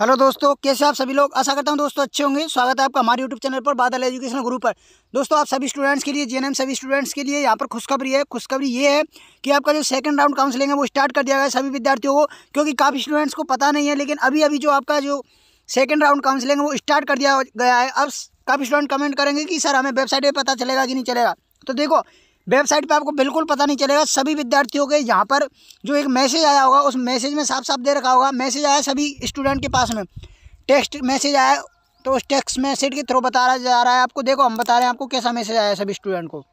hello दोस्तों कैसे आप सभी लोग आशा करता हूं दोस्तों अच्छे होंगे स्वागत है आपका हमारे यूट्यूब चैनल पर बादल एजुकेशन ग्रुप पर दोस्तों आप सभी स्टूडेंट्स के लिए जे सभी स्टूडेंट्स के लिए यहां पर खुशखबरी है खुशखबरी ये है कि आपका जो सेकंड राउंड काउंसलिंग है वो स्टार्ट कर दिया गया सभी विद्यार्थियों को क्योंकि काफ़ी स्टूडेंट्स को पता नहीं है लेकिन अभी अभी जो आपका जो सेकेंड राउंड काउंसलिंग है वो स्टार्ट कर दिया गया है अब काफ़ी स्टूडेंट कमेंट करेंगे कि सर हमें वेबसाइट पर पता चलेगा कि नहीं चलेगा तो देखो वेबसाइट पे आपको बिल्कुल पता नहीं चलेगा सभी विद्यार्थियों के यहाँ पर जो एक मैसेज आया होगा उस मैसेज में साफ साफ दे रखा होगा मैसेज आया सभी स्टूडेंट के पास में टेक्स्ट मैसेज आया तो उस टेक्स्ट मैसेज के थ्रू बताया जा रहा है आपको देखो हम बता रहे हैं आपको कैसा मैसेज आया सभी स्टूडेंट को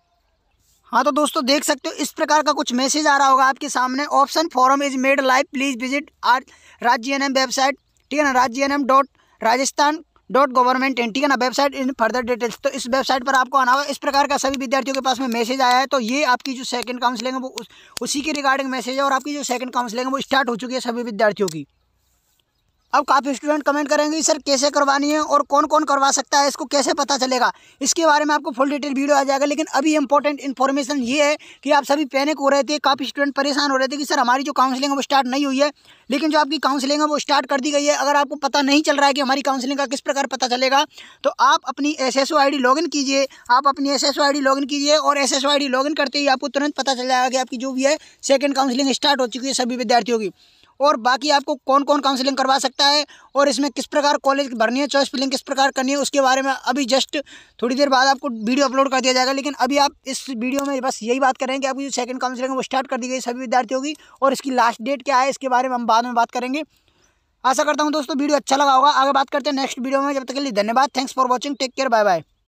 हाँ तो दोस्तों देख सकते हो इस प्रकार का कुछ मैसेज आ रहा होगा आपके सामने option form is made live please visit R राज्य एन वेबसाइट ठीक है ना राज्य एन dot Rajasthan dot government in ठीक है ना वेबसाइट इन फर्दर डिटेल्स तो इस वेबसाइट पर आपको आना होगा इस प्रकार का सभी विद्यार्थियों के पास में मैसेज आया है तो ये आपकी जो सेकंड काउंसलिंग है वो उस, उसी के रिगार्डिंग मैसेज है और आपकी जो सेकंड काउंसलिंग है वो स्टार्ट हो चुकी है सभी विद्यार्थियों की अब काफ़ी स्टूडेंट कमेंट करेंगे सर कैसे करवानी है और कौन कौन करवा सकता है इसको कैसे पता चलेगा इसके बारे में आपको फुल डिटेल वीडियो आ जाएगा लेकिन अभी इंपॉर्टेंट इन्फॉर्मेशन ये है कि आप सभी पैनिक हो रहे थे काफ़ी स्टूडेंट परेशान हो रहे थे कि सर हमारी जो काउंसलिंग है वो स्टार्ट नहीं हुई है लेकिन जो आपकी काउंसलिंग है वो स्टार्ट कर दी गई है अगर आपको पता नहीं चल रहा है कि हमारी काउंसलिंग का किस प्रकार पता चलेगा तो आप अपनी एस एस लॉगिन कीजिए आप अपनी एस एस लॉगिन कीजिए और एस एस लॉगिन करते ही आपको तुरंत पता चल जाएगा कि आपकी जो भी है सेकेंड काउंसलिंग स्टार्ट हो चुकी है सभी विद्यार्थियों की और बाकी आपको कौन कौन काउंसलिंग करवा सकता है और इसमें किस प्रकार कॉलेज भरनी है चॉइस फिलिंग किस प्रकार करनी है उसके बारे में अभी जस्ट थोड़ी देर बाद आपको वीडियो अपलोड कर दिया जाएगा लेकिन अभी आप इस वीडियो में बस यही बात करें कि आपकी जो सेकंड काउंसलिंग है वो स्टार्ट कर दी गई सभी विद्यार्थियों की और इसकी लास्ट डेट क्या है इसके बारे में हम बाद में बात करेंगे आशा करता हूँ दोस्तों वीडियो अच्छा लगा होगा आगे बात करते हैं नेक्स्ट वीडियो में जब तक के लिए धन्यवाद thanks for watching take care bye bye